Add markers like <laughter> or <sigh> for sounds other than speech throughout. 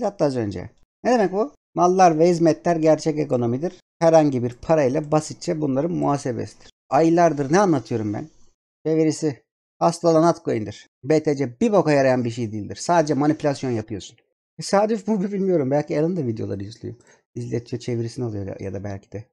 dedik hatta az önce. Ne demek bu? Mallar ve hizmetler gerçek ekonomidir. Herhangi bir parayla basitçe bunların muhasebesidir. Aylardır ne anlatıyorum ben? Çevirisi Aslı olan altcoin'dir. BTC bir boka yarayan bir şey değildir. Sadece manipülasyon yapıyorsun. Tesadüf mu bilmiyorum. Belki Alan da videoları izliyor. İzletiyor çevirisini alıyor ya da belki de.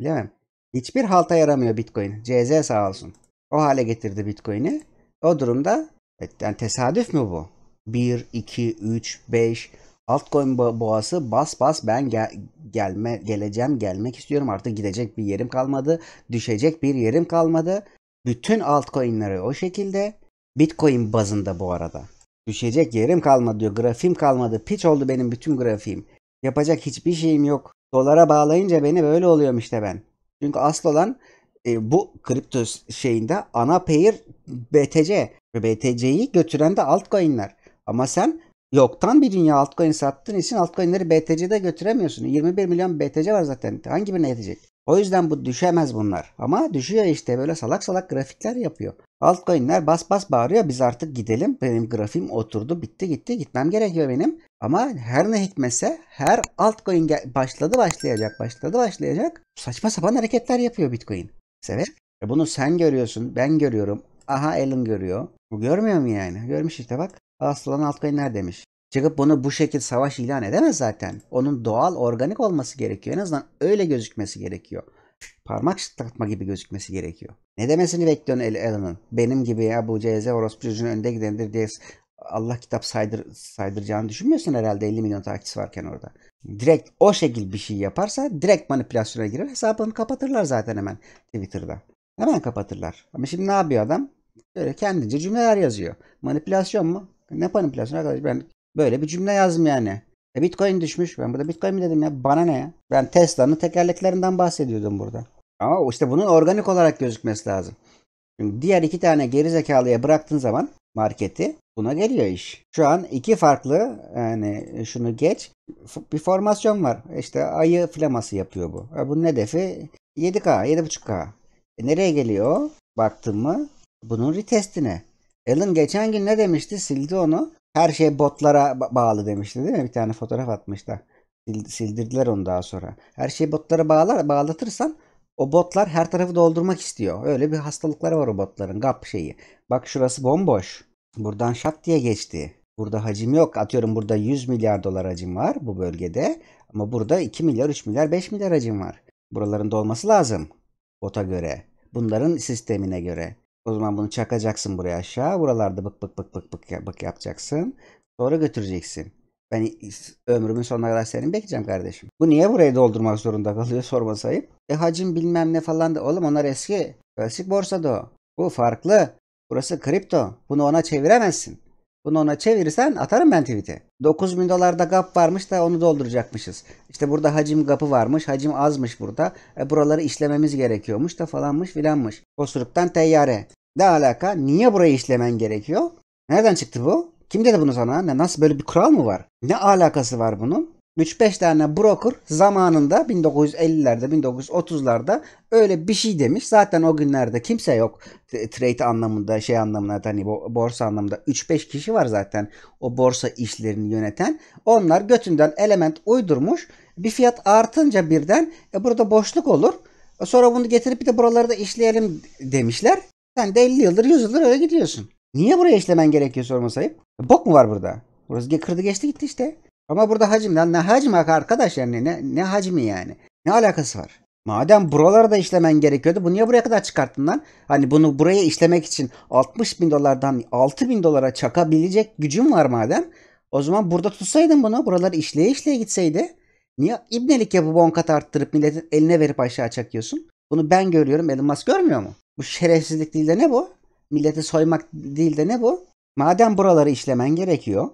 Bilemem. Hiçbir halta yaramıyor Bitcoin. CZ sağ olsun. O hale getirdi Bitcoin'i. O durumda e, yani tesadüf mü bu? 1, 2, 3, 5 Altcoin boğası bas bas ben gel gelme geleceğim gelmek istiyorum artık gidecek bir yerim kalmadı düşecek bir yerim kalmadı bütün altcoin'leri o şekilde Bitcoin bazında bu arada düşecek yerim kalmadı diyor grafiğim kalmadı piç oldu benim bütün grafim yapacak hiçbir şeyim yok dolara bağlayınca beni böyle oluyorum işte ben çünkü asıl olan e, bu kripto şeyinde ana pair BTC ve BTC'yi götüren de altcoin'ler ama sen yoktan bir dünya altcoin sattığın için altcoin'leri BTC'de götüremiyorsun. 21 milyon BTC var zaten. Hangi birine yetecek? O yüzden bu düşemez bunlar. Ama düşüyor işte böyle salak salak grafikler yapıyor. Altcoin'ler bas bas bağırıyor biz artık gidelim. Benim grafim oturdu bitti gitti gitmem gerekiyor benim. Ama her ne hikmetse her altcoin başladı başlayacak başladı başlayacak saçma sapan hareketler yapıyor Bitcoin. Sever? E bunu sen görüyorsun ben görüyorum. Aha Elon görüyor. Bu görmüyor mu yani? Görmüş işte bak. Aslan olan Altkayınlar demiş. Çıkıp bunu bu şekil savaş ilan edemez zaten. Onun doğal, organik olması gerekiyor. En azından öyle gözükmesi gerekiyor. Parmak çıtlatma gibi gözükmesi gerekiyor. Ne demesini bekliyorsun El Allen'ın? Benim gibi ya bu CZ orospu çocuğun önde gidendir diye Allah kitap saydır, saydıracağını düşünmüyorsun herhalde 50 milyon takipçisi varken orada. Direkt o şekil bir şey yaparsa direkt manipülasyona girer. Hesabını kapatırlar zaten hemen Twitter'da. Hemen kapatırlar. Ama şimdi ne yapıyor adam? Böyle kendince cümleler yazıyor. Manipülasyon mu? Ne manipülasyon arkadaş ben böyle bir cümle yazdım yani. E Bitcoin düşmüş. Ben burada Bitcoin mi dedim ya? Bana ne ya? Ben Tesla'nın tekerleklerinden bahsediyordum burada. Ama işte bunun organik olarak gözükmesi lazım. Çünkü diğer iki tane geri zekalıya bıraktığın zaman marketi buna geliyor iş. Şu an iki farklı yani şunu geç bir formasyon var. İşte ayı flaması yapıyor bu. E, bunun hedefi 7K, 7.5K. E nereye geliyor? Baktın mı? Bunun retestine. Alan geçen gün ne demişti? Sildi onu. Her şey botlara bağlı demişti değil mi? Bir tane fotoğraf atmışlar. Sildirdiler onu daha sonra. Her şey botlara bağlar, bağlatırsan o botlar her tarafı doldurmak istiyor. Öyle bir hastalıkları var o botların. GAP şeyi. Bak şurası bomboş. Buradan şat diye geçti. Burada hacim yok. Atıyorum burada 100 milyar dolar hacim var bu bölgede. Ama burada 2 milyar, 3 milyar, 5 milyar hacim var. Buraların dolması lazım. Bota göre. Bunların sistemine göre. O zaman bunu çakacaksın buraya aşağı. Buralarda bık bık bık bık bık, bık yapacaksın. Sonra götüreceksin. Ben ömrümün sonuna kadar seni bekleyeceğim kardeşim. Bu niye burayı doldurmak zorunda kalıyor <laughs> sorma sayıp. E hacim bilmem ne falan da. Oğlum onlar eski. Klasik borsada o. Bu farklı. Burası kripto. Bunu ona çeviremezsin. Bunu ona çevirirsen atarım ben tweet'i. 9 bin dolarda gap varmış da onu dolduracakmışız. İşte burada hacim gapı varmış, hacim azmış burada. E buraları işlememiz gerekiyormuş da falanmış filanmış. Osuruktan teyyare. Ne alaka? Niye burayı işlemen gerekiyor? Nereden çıktı bu? Kim dedi bunu sana? Ne Nasıl böyle bir kural mı var? Ne alakası var bunun? 3-5 tane broker zamanında 1950'lerde 1930'larda öyle bir şey demiş. Zaten o günlerde kimse yok. Trade anlamında şey anlamında hani borsa anlamında 3-5 kişi var zaten o borsa işlerini yöneten. Onlar götünden element uydurmuş. Bir fiyat artınca birden e, burada boşluk olur. E, sonra bunu getirip bir de buraları da işleyelim demişler. Sen de 50 yıldır 100 yıldır öyle gidiyorsun. Niye buraya işlemen gerekiyor sorma sayıp? Bok mu var burada? Burası kırdı geçti gitti işte. Ama burada hacim lan ne hacmi arkadaşlar ne, ne, ne hacmi yani? Ne alakası var? Madem buralara da işlemen gerekiyordu bu niye buraya kadar çıkarttın lan? Hani bunu buraya işlemek için 60 bin dolardan 6 bin dolara çakabilecek gücün var madem. O zaman burada tutsaydın bunu buraları işleye işleye gitseydi. Niye ibnelik bu bon kat arttırıp milletin eline verip aşağı çakıyorsun? Bunu ben görüyorum Elon Musk görmüyor mu? Bu şerefsizlik değil de ne bu? Milleti soymak değil de ne bu? Madem buraları işlemen gerekiyor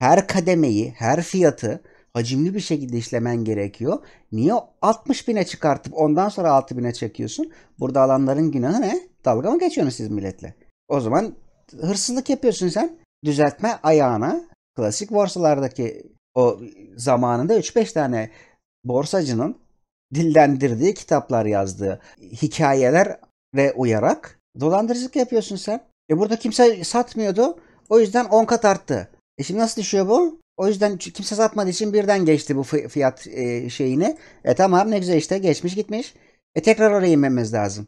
her kademeyi, her fiyatı hacimli bir şekilde işlemen gerekiyor. Niye 60 bine çıkartıp ondan sonra 6 bine çekiyorsun? Burada alanların günahı ne? Dalga mı geçiyorsunuz siz milletle? O zaman hırsızlık yapıyorsun sen. Düzeltme ayağına klasik borsalardaki o zamanında 3-5 tane borsacının dillendirdiği kitaplar yazdığı hikayeler ve uyarak dolandırıcılık yapıyorsun sen. E burada kimse satmıyordu. O yüzden 10 kat arttı. E şimdi nasıl düşüyor bu? O yüzden kimse satmadığı için birden geçti bu fiyat e, şeyini. E tamam ne güzel işte geçmiş gitmiş. E tekrar oraya inmemiz lazım.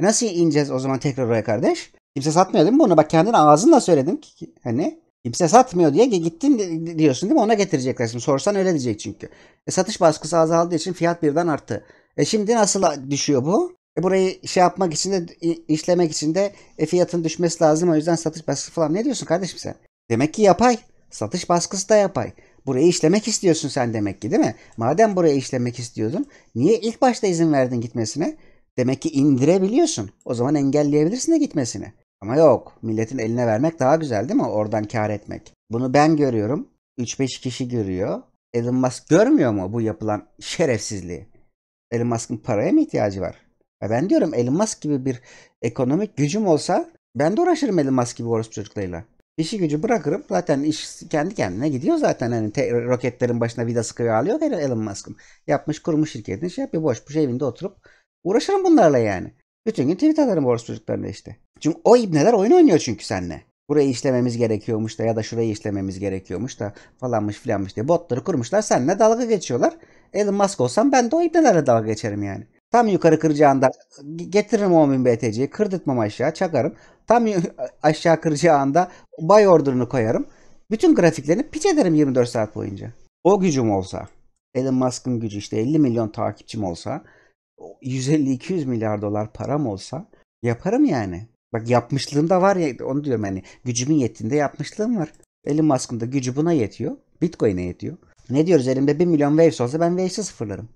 E nasıl ineceğiz o zaman tekrar oraya kardeş? Kimse satmıyor değil mi bunu? Bak kendin ağzınla söyledin ki hani kimse satmıyor diye gittin diyorsun değil mi? Ona getirecekler şimdi. Sorsan öyle diyecek çünkü. E satış baskısı azaldığı için fiyat birden arttı. E şimdi nasıl düşüyor bu? E burayı şey yapmak için de işlemek için de e fiyatın düşmesi lazım. O yüzden satış baskısı falan. Ne diyorsun kardeşim sen? Demek ki yapay. Satış baskısı da yapay. Burayı işlemek istiyorsun sen demek ki değil mi? Madem burayı işlemek istiyordun niye ilk başta izin verdin gitmesine? Demek ki indirebiliyorsun. O zaman engelleyebilirsin de gitmesini. Ama yok milletin eline vermek daha güzel değil mi? Oradan kar etmek. Bunu ben görüyorum. 3-5 kişi görüyor. Elon Musk görmüyor mu bu yapılan şerefsizliği? Elon Musk'ın paraya mı ihtiyacı var? Ya ben diyorum Elon Musk gibi bir ekonomik gücüm olsa ben de uğraşırım Elon Musk gibi orospu çocuklarıyla. İşi gücü bırakırım. Zaten iş kendi kendine gidiyor zaten. Hani te- roketlerin başına vida sıkıyor alıyor yani Elon Musk'ım. Yapmış kurmuş şirketini şey yapıyor. Boş boş evinde oturup uğraşırım bunlarla yani. Bütün gün tweet atarım borç çocuklarına işte. Çünkü o ibneler oyun oynuyor çünkü seninle. Burayı işlememiz gerekiyormuş da ya da şurayı işlememiz gerekiyormuş da falanmış filanmış diye botları kurmuşlar. Seninle dalga geçiyorlar. Elon Musk olsam ben de o ibnelerle dalga geçerim yani. Tam yukarı kıracağında getiririm 10.000 BTC'yi kırdırtmam aşağı çakarım. Tam <laughs> aşağı kıracağı anda buy order'ını koyarım. Bütün grafiklerini piç ederim 24 saat boyunca. O gücüm olsa. Elon Musk'ın gücü işte 50 milyon takipçim olsa. 150-200 milyar dolar param olsa yaparım yani. Bak yapmışlığım da var ya onu diyorum hani gücümün yettiğinde yapmışlığım var. Elon Musk'ın da gücü buna yetiyor. Bitcoin'e yetiyor. Ne diyoruz elimde 1 milyon Waves olsa ben Waves'i sıfırlarım.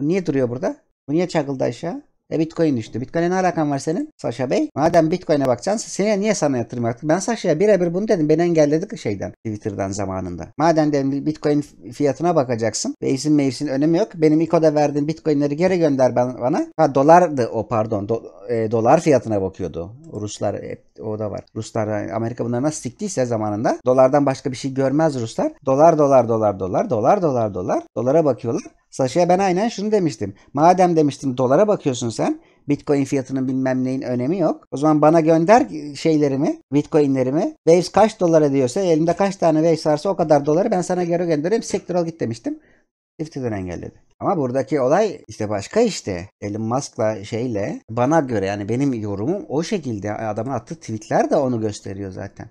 niye duruyor burada? Bu niye çakıldı aşağı? E Bitcoin düştü. Bitcoin'e ne alakan var senin? Saşa Bey. Madem Bitcoin'e bakacaksın seni niye sana yatırım yaptın? Ben Saşa'ya birebir bunu dedim. Beni engelledik şeyden. Twitter'dan zamanında. Madem dedim Bitcoin fiyatına bakacaksın. Base'in mevsin önemi yok. Benim İKO'da verdiğim Bitcoin'leri geri gönder bana. Ha dolardı o pardon. Do, e, dolar fiyatına bakıyordu. Ruslar hep o da var. Ruslar Amerika bunları nasıl siktiyse zamanında dolardan başka bir şey görmez Ruslar. Dolar dolar dolar dolar dolar dolar dolar dolara bakıyorlar. Saşa'ya ben aynen şunu demiştim. Madem demiştim dolara bakıyorsun sen. Bitcoin fiyatının bilmem neyin önemi yok. O zaman bana gönder şeylerimi, Bitcoin'lerimi. Waves kaç dolara diyorsa elimde kaç tane Waves varsa o kadar doları ben sana geri gönderirim. Siktir git demiştim. İftiden engelledi. Ama buradaki olay işte başka işte. Elon Musk'la şeyle bana göre yani benim yorumum o şekilde adamın attığı tweetler de onu gösteriyor zaten.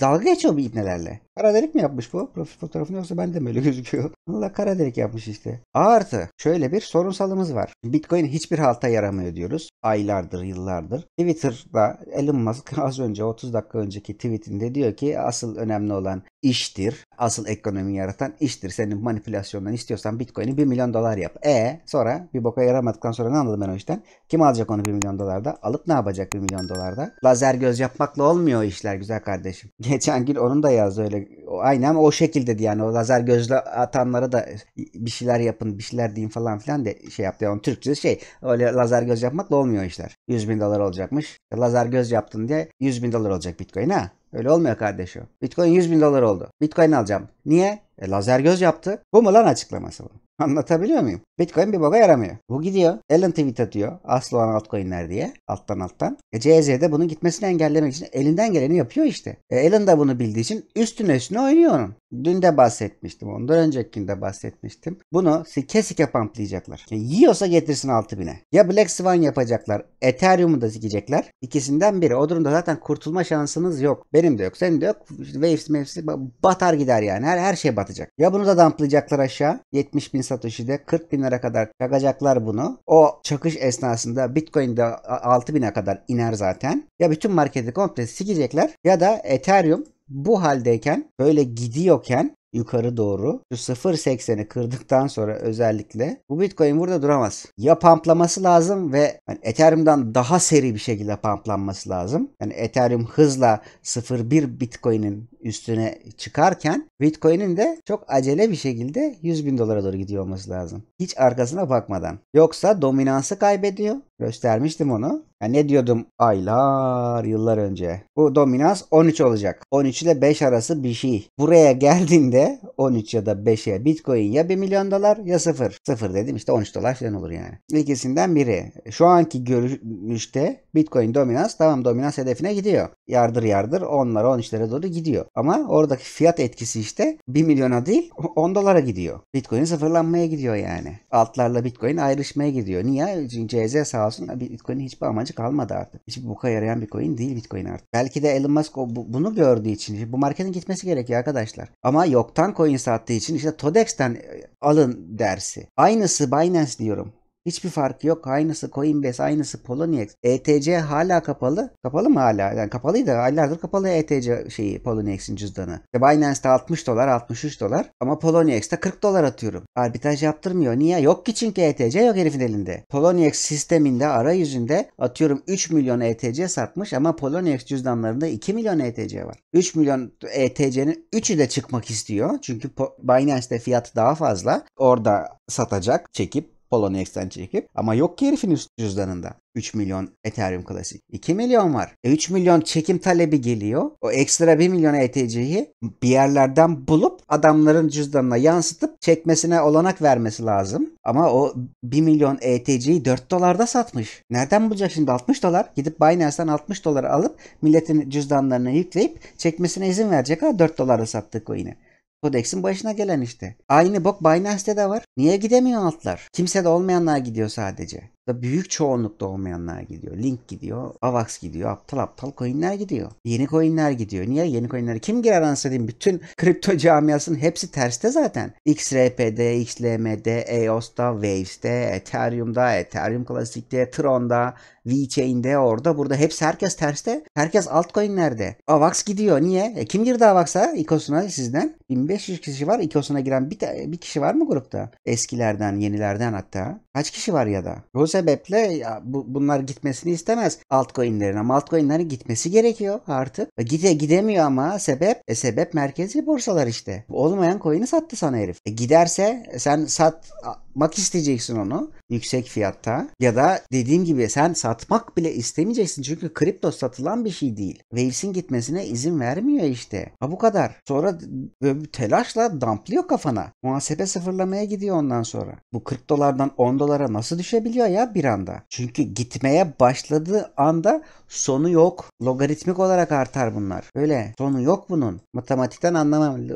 Dalga geçiyor bu ibnelerle. Kara delik mi yapmış bu? Profil fotoğrafını yoksa ben de mi öyle gözüküyor? <laughs> Allah kara delik yapmış işte. Artı şöyle bir sorunsalımız var. Bitcoin hiçbir halta yaramıyor diyoruz. Aylardır, yıllardır. Twitter'da Elon Musk <laughs> az önce 30 dakika önceki tweetinde diyor ki asıl önemli olan iştir. Asıl ekonomi yaratan iştir. Senin manipülasyondan istiyorsan Bitcoin'i 1 milyon dolar yap. E sonra bir boka yaramadıktan sonra ne anladım ben o işten? Kim alacak onu 1 milyon dolarda? Alıp ne yapacak 1 milyon dolarda? Lazer göz yapmakla olmuyor işler güzel kardeşim. <laughs> Geçen gün onun da yazdı öyle aynen o şekilde yani o lazer gözle atanlara da bir şeyler yapın bir şeyler deyin falan filan de şey yaptı. Yani Türkçe şey öyle lazer göz yapmakla olmuyor işler. 100 bin dolar olacakmış. E, lazer göz yaptın diye 100 bin dolar olacak bitcoin ha. Öyle olmuyor kardeş o. Bitcoin 100 bin dolar oldu. Bitcoin alacağım. Niye? E, lazer göz yaptı. Bu mu lan açıklaması bu? Anlatabiliyor muyum? Bitcoin bir boga yaramıyor. Bu gidiyor. Elon tweet atıyor. Aslı olan altcoinler diye. Alttan alttan. E, de bunun gitmesini engellemek için elinden geleni yapıyor işte. E, Elon da bunu bildiği için üstüne üstüne oynuyor onun. Dün de bahsetmiştim. Ondan de bahsetmiştim. Bunu sike sike pamplayacaklar. Yani e, yiyorsa getirsin 6000'e. Ya Black Swan yapacaklar. Ethereum'u da sikecekler. İkisinden biri. O durumda zaten kurtulma şansınız yok. Benim de yok. Senin de yok. Waves mevsi batar gider yani. Her, her şey batacak. Ya bunu da dumplayacaklar aşağı. 70 bin satoshi de 40 bin 6000'lere kadar çakacaklar bunu. O çakış esnasında Bitcoin de 6000'e kadar iner zaten. Ya bütün marketi komple sikecekler ya da Ethereum bu haldeyken böyle gidiyorken yukarı doğru şu 0.80'i kırdıktan sonra özellikle bu Bitcoin burada duramaz. Ya pamplaması lazım ve yani Ethereum'dan daha seri bir şekilde pamplanması lazım. Yani Ethereum hızla 0.1 Bitcoin'in üstüne çıkarken Bitcoin'in de çok acele bir şekilde 100 bin dolara doğru gidiyor olması lazım. Hiç arkasına bakmadan. Yoksa dominansı kaybediyor. Göstermiştim onu. Ya ne diyordum aylar yıllar önce. Bu dominans 13 olacak. 13 ile 5 arası bir şey. Buraya geldiğinde 13 ya da 5'e bitcoin ya 1 milyon dolar ya 0. 0 dedim işte 13 dolar falan olur yani. İkisinden biri. Şu anki görüşte bitcoin dominans tamam dominans hedefine gidiyor yardır yardır 10'lara işlere doğru gidiyor. Ama oradaki fiyat etkisi işte 1 milyona değil 10 dolara gidiyor. Bitcoin sıfırlanmaya gidiyor yani. Altlarla Bitcoin ayrışmaya gidiyor. Niye? Çünkü CZ sağ olsun Bitcoin'in hiçbir amacı kalmadı artık. Hiçbir boka yarayan bir coin değil Bitcoin artık. Belki de Elon Musk bu, bunu gördüğü için bu marketin gitmesi gerekiyor arkadaşlar. Ama yoktan coin sattığı için işte TODEX'ten e, alın dersi. Aynısı Binance diyorum. Hiçbir farkı yok. Aynısı Coinbase, aynısı Poloniex. ETC hala kapalı. Kapalı mı hala? Yani kapalıydı. Aylardır kapalı ETC şeyi Poloniex'in cüzdanı. İşte Binance'de 60 dolar, 63 dolar. Ama Poloniex'te 40 dolar atıyorum. Arbitraj yaptırmıyor. Niye? Yok ki çünkü ETC yok herifin elinde. Poloniex sisteminde arayüzünde atıyorum 3 milyon ETC satmış ama Poloniex cüzdanlarında 2 milyon ETC var. 3 milyon ETC'nin 3'ü de çıkmak istiyor. Çünkü Binance'de fiyat daha fazla. Orada satacak, çekip balonu çekip ama yok ki herifin üst cüzdanında. 3 milyon Ethereum klasik. 2 milyon var. E 3 milyon çekim talebi geliyor. O ekstra 1 milyon ETC'yi bir yerlerden bulup adamların cüzdanına yansıtıp çekmesine olanak vermesi lazım. Ama o 1 milyon ETC'yi 4 dolarda satmış. Nereden bulacak şimdi 60 dolar? Gidip Binance'dan 60 dolar alıp milletin cüzdanlarına yükleyip çekmesine izin verecek ha 4 dolara sattık coin'i. Codex'in başına gelen işte. Aynı bok Binance'de de var. Niye gidemiyor altlar? Kimse de olmayanlar gidiyor sadece. Da büyük çoğunlukta olmayanlar gidiyor. Link gidiyor, Avax gidiyor, aptal aptal coinler gidiyor. Yeni coinler gidiyor. Niye yeni coinler? Kim girer anasını Bütün <laughs> kripto camiasının hepsi terste zaten. XRP'de, XLM'de, EOS'ta, Waves'te, Ethereum'da, Ethereum Classic'te, Tron'da, VeChain'de, orada, burada. Hepsi herkes terste. Herkes altcoin'lerde. Avax gidiyor. Niye? E kim girdi Avax'a? İkosuna sizden. 1500 kişi var. İkosuna giren bir, bir kişi var mı grupta? Eskilerden, yenilerden hatta. Kaç kişi var ya da? O sebeple ya bu, bunlar gitmesini istemez altcoin'lerin ama altcoin'lerin gitmesi gerekiyor artık. E, gide gidemiyor ama sebep e, sebep merkezi borsalar işte. Olmayan coin'i sattı sana herif. E, giderse e, sen sat satmak isteyeceksin onu yüksek fiyatta ya da dediğim gibi sen satmak bile istemeyeceksin çünkü kripto satılan bir şey değil. Waves'in gitmesine izin vermiyor işte. Ha bu kadar. Sonra telaşla damplıyor kafana. Muhasebe sıfırlamaya gidiyor ondan sonra. Bu 40 dolardan 10 dolara nasıl düşebiliyor ya bir anda? Çünkü gitmeye başladığı anda sonu yok. Logaritmik olarak artar bunlar. Öyle. Sonu yok bunun. Matematikten anlamam.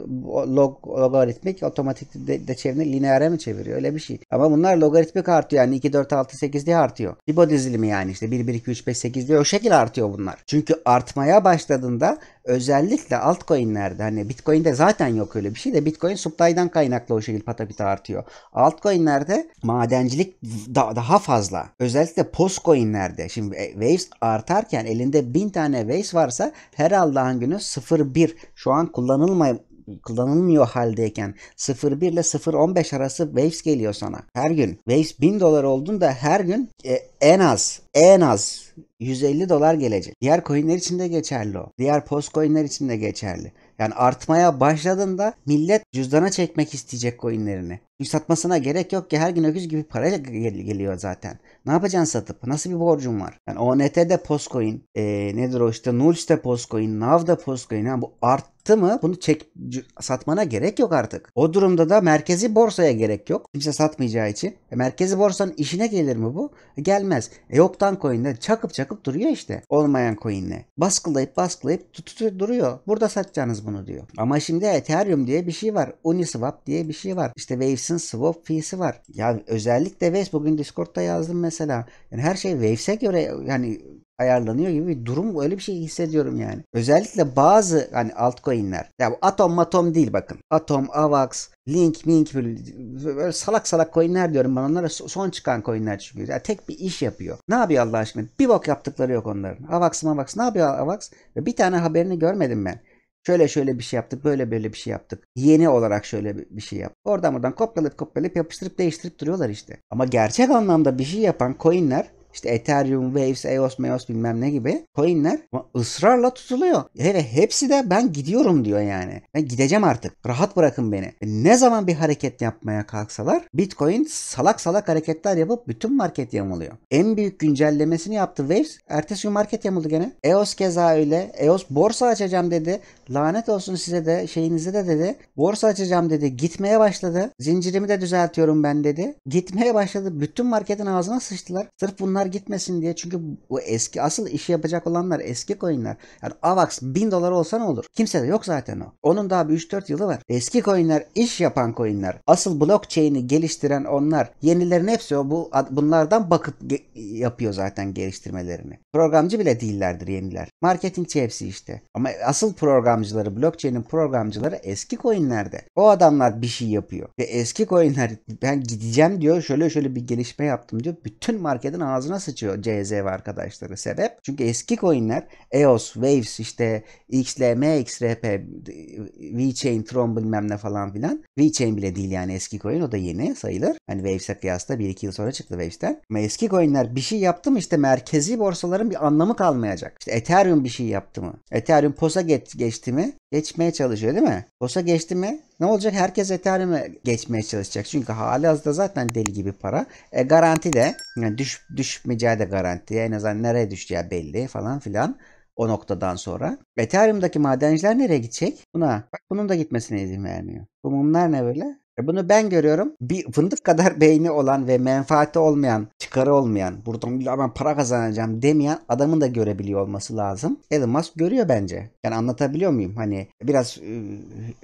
Log, logaritmik otomatik de, de çevirince lineare mi çeviriyor? Öyle bir şey şey. Ama bunlar logaritmik artıyor yani 2, 4, 6, 8 diye artıyor. Fibo dizilimi yani işte 1, 1, 2, 3, 5, 8 diye o şekil artıyor bunlar. Çünkü artmaya başladığında özellikle altcoin'lerde hani Bitcoin'de zaten yok öyle bir şey de Bitcoin supply'dan kaynaklı o şekilde patapita artıyor. Altcoin'lerde madencilik da, daha fazla. Özellikle postcoin'lerde şimdi e, Waves artarken elinde 1000 tane Waves varsa her Allah'ın günü 0.1 şu an kullanılmayan kullanılmıyor haldeyken 0.1 ile 0.15 arası Waves geliyor sana her gün. Waves 1000 dolar olduğunda her gün e, en az en az 150 dolar gelecek. Diğer coinler için de geçerli o. Diğer post coinler için de geçerli. Yani artmaya başladığında millet cüzdana çekmek isteyecek coinlerini. Satmasına gerek yok ki her gün öküz gibi parayla gel- geliyor zaten. Ne yapacaksın satıp? Nasıl bir borcun var? Yani ONT'de Postcoin, e, nedir o işte Nuls'te Postcoin, Nav'da Postcoin. Yani bu arttı mı bunu çek satmana gerek yok artık. O durumda da merkezi borsaya gerek yok. Kimse satmayacağı için. E, merkezi borsanın işine gelir mi bu? E, gelmez. E, yoktan coin'de çakıp çakıp duruyor işte. Olmayan coin'le. Baskılayıp baskılayıp tutup duruyor. Burada satacaksınız bunu diyor. Ama şimdi Ethereum diye bir şey var. Uniswap diye bir şey var. İşte Waves Waves'in swap fee'si var. Ya özellikle Waves bugün Discord'da yazdım mesela. Yani her şey Waves'e göre yani ayarlanıyor gibi bir durum öyle bir şey hissediyorum yani. Özellikle bazı hani altcoin'ler. Ya bu Atom Matom değil bakın. Atom, Avax, Link, Mink böyle salak salak coin'ler diyorum ben onlara son çıkan coin'ler çünkü. Yani tek bir iş yapıyor. Ne yapıyor Allah aşkına? Bir bok yaptıkları yok onların. Avax, Avax ne yapıyor Avax? Bir tane haberini görmedim ben. Şöyle şöyle bir şey yaptık. Böyle böyle bir şey yaptık. Yeni olarak şöyle bir şey yaptık. Oradan buradan kopyalayıp kopyalayıp yapıştırıp değiştirip duruyorlar işte. Ama gerçek anlamda bir şey yapan coinler işte Ethereum, Waves, EOS, MEOS bilmem ne gibi coinler ısrarla tutuluyor. Hele hepsi de ben gidiyorum diyor yani. Ben gideceğim artık. Rahat bırakın beni. E ne zaman bir hareket yapmaya kalksalar Bitcoin salak salak hareketler yapıp bütün market yamuluyor. En büyük güncellemesini yaptı Waves. Ertesi gün market yamuldu gene. EOS keza öyle. EOS borsa açacağım dedi. Lanet olsun size de şeyinize de dedi. Borsa açacağım dedi. Gitmeye başladı. Zincirimi de düzeltiyorum ben dedi. Gitmeye başladı. Bütün marketin ağzına sıçtılar. Sırf bunlar dolar gitmesin diye çünkü bu eski asıl işi yapacak olanlar eski coinler. Yani AVAX 1000 dolar olsa ne olur? Kimse de yok zaten o. Onun daha bir 3-4 yılı var. Eski coinler iş yapan coinler. Asıl blockchain'i geliştiren onlar. Yenilerin hepsi o bu bunlardan bakıp yapıyor zaten geliştirmelerini. Programcı bile değillerdir yeniler. marketing hepsi işte. Ama asıl programcıları blockchain'in programcıları eski coinlerde. O adamlar bir şey yapıyor. Ve eski coinler ben gideceğim diyor şöyle şöyle bir gelişme yaptım diyor. Bütün marketin ağzına altına sıçıyor CZ ve arkadaşları sebep. Çünkü eski coinler EOS, Waves, işte XLM, XRP, VeChain, Tron bilmem ne falan filan. VeChain bile değil yani eski coin o da yeni sayılır. Hani Waves'e kıyasla 1-2 yıl sonra çıktı Waves'ten. Ama eski coinler bir şey yaptı mı işte merkezi borsaların bir anlamı kalmayacak. İşte Ethereum bir şey yaptı mı? Ethereum POS'a geçti mi? Geçmeye çalışıyor değil mi? POS'a geçti mi? Ne olacak? Herkes Ethereum'e geçmeye çalışacak. Çünkü hali hazırda zaten deli gibi para. E garanti de yani düş, düşmeyeceği de garanti. En azından nereye düşeceği belli falan filan o noktadan sonra. Ethereum'daki madenciler nereye gidecek? Buna bak bunun da gitmesine izin vermiyor. Bu mumlar ne böyle? E, bunu ben görüyorum. Bir fındık kadar <laughs> beyni olan ve menfaati olmayan, çıkarı olmayan, buradan illa ben para kazanacağım demeyen adamın da görebiliyor olması lazım. Elon Musk görüyor bence. Yani anlatabiliyor muyum? Hani biraz e,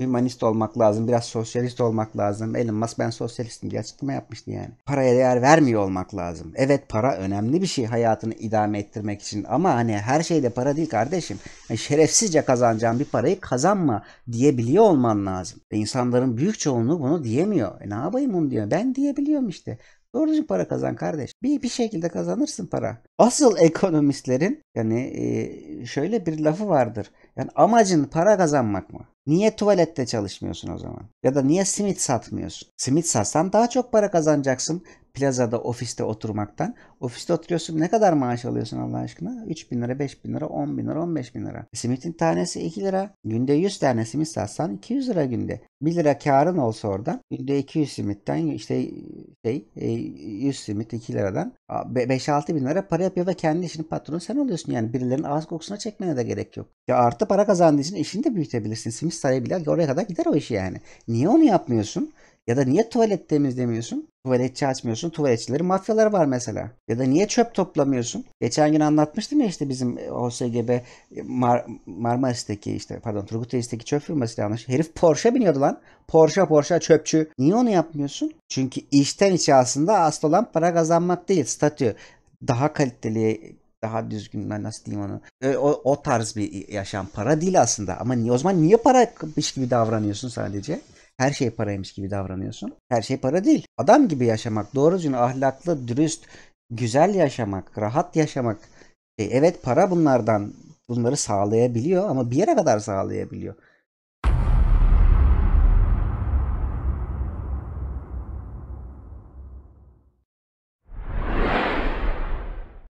hümanist olmak lazım, biraz sosyalist olmak lazım. Elon Musk ben sosyalistim diye açıklama yapmıştı yani. Paraya değer vermiyor olmak lazım. Evet para önemli bir şey hayatını idame ettirmek için ama hani her şeyde para değil kardeşim. Yani şerefsizce kazanacağım bir parayı kazanma diyebiliyor olman lazım. Ve insanların büyük çoğunluğu bunu diyemiyor. E ne yapayım onu diyor. Ben diyebiliyorum işte. Doğrucu para kazan kardeş. Bir bir şekilde kazanırsın para. Asıl ekonomistlerin yani e, şöyle bir lafı vardır. Yani amacın para kazanmak mı? Niye tuvalette çalışmıyorsun o zaman? Ya da niye simit satmıyorsun? Simit satsan daha çok para kazanacaksın plazada, ofiste oturmaktan. Ofiste oturuyorsun ne kadar maaş alıyorsun Allah aşkına? 3 bin lira, 5 bin lira, 10 bin lira, 15 bin lira. E, simitin tanesi 2 lira. Günde 100 tane simit satsan 200 lira günde. 1 lira karın olsa oradan günde 200 simitten işte şey 100 e, simit 2 liradan 5-6 bin lira para yapıyor ve kendi işini patronu sen oluyorsun. Yani birilerinin ağız kokusuna çekmene de gerek yok. Ya artı para kazandığın için işini de büyütebilirsin. Simit temizlik sahibiyle oraya kadar gider o işi yani. Niye onu yapmıyorsun? Ya da niye tuvalet temizlemiyorsun? Tuvaletçi açmıyorsun. Tuvaletçileri mafyalar var mesela. Ya da niye çöp toplamıyorsun? Geçen gün anlatmıştım ya işte bizim e, OSGB e, Mar Marmaris'teki işte pardon Turgut Reis'teki çöp firması yanlış. Herif Porsche biniyordu lan. Porsche Porsche çöpçü. Niye onu yapmıyorsun? Çünkü işten içe aslında asıl olan para kazanmak değil. Statü daha kaliteli daha düzgün ben nasıl diyeyim onu. E, o, o tarz bir yaşam. Para değil aslında ama niye, o zaman niye paraymış gibi davranıyorsun sadece? Her şey paraymış gibi davranıyorsun. Her şey para değil. Adam gibi yaşamak, doğru düzgün, ahlaklı, dürüst, güzel yaşamak, rahat yaşamak. E, evet para bunlardan bunları sağlayabiliyor ama bir yere kadar sağlayabiliyor.